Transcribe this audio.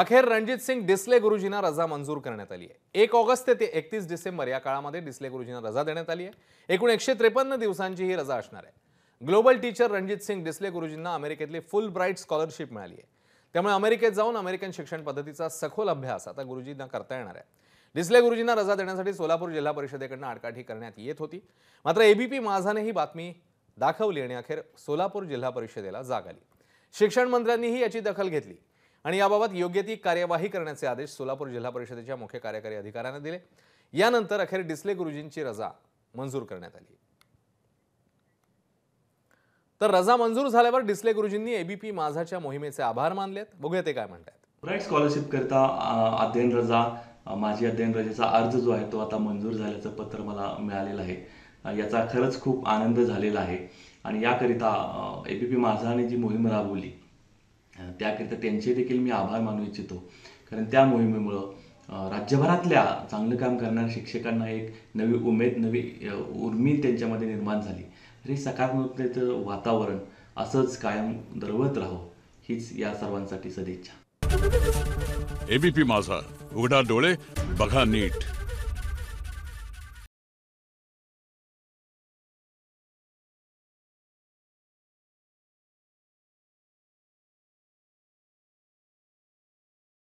अखेर रणजित सिंग डिसले गुरुजींना रजा मंजूर करण्यात आली आहे एक ऑगस्ट ते एकतीस डिसेंबर या काळामध्ये डिस्ले गुरुजींना रजा देण्यात आली आहे एकूण एकशे त्रेपन्न दिवसांची ही रजा असणार आहे ग्लोबल टीचर रणजित सिंग डिस्ले गुरुजींना अमेरिकेतली फुल ब्राईट स्कॉलरशिप मिळाली आहे त्यामुळे अमेरिकेत जाऊन अमेरिकन शिक्षण पद्धतीचा सखोल अभ्यास आता गुरुजींना करता येणार आहे डिस्ले गुरुजींना रजा देण्यासाठी सोलापूर जिल्हा परिषदेकडनं आडकाठी करण्यात येत होती मात्र एबीपी माझाने ही बातमी दाखवली आणि अखेर सोलापूर जिल्हा परिषदेला जाग आली शिक्षण मंत्र्यांनीही याची दखल घेतली आणि याबाबत योग्य ती कार्यवाही करण्याचे आदेश सोलापूर जिल्हा परिषदेच्या मुख्य कार्यकारी अधिकाऱ्यांना दिले यानंतर अखेर डिस्ले गुरुजींची रजा मंजूर करण्यात आली तर रजा मंजूर झाल्यावर डिस्ले गुरुजींनी एबीपी माझाच्या मोहिमेचे आभार मानलेत बघूया ते काय म्हणतात ब्राईट स्कॉलरशिप करता अध्ययन रजा माझी अध्ययन रजेचा अर्ज जो आहे तो आता मंजूर झाल्याचं पत्र मला मिळालेलं आहे याचा खरंच खूप आनंद झालेला आहे आणि याकरिता एबीपी माझाने जी मोहीम राबवली त्याकरिता त्यांचे देखील मी आभार मानू इच्छितो कारण त्या मोहिमेमुळं राज्यभरातल्या चांगलं काम करणाऱ्या शिक्षकांना एक नवी उमेद नवी उर्मी त्यांच्यामध्ये निर्माण झाली हे सकारात्मकतेचं वातावरण असंच कायम दरवळत राहो हीच या सर्वांसाठी सदिच्छा एबीपी माझा उघडा डोळे बघा नीट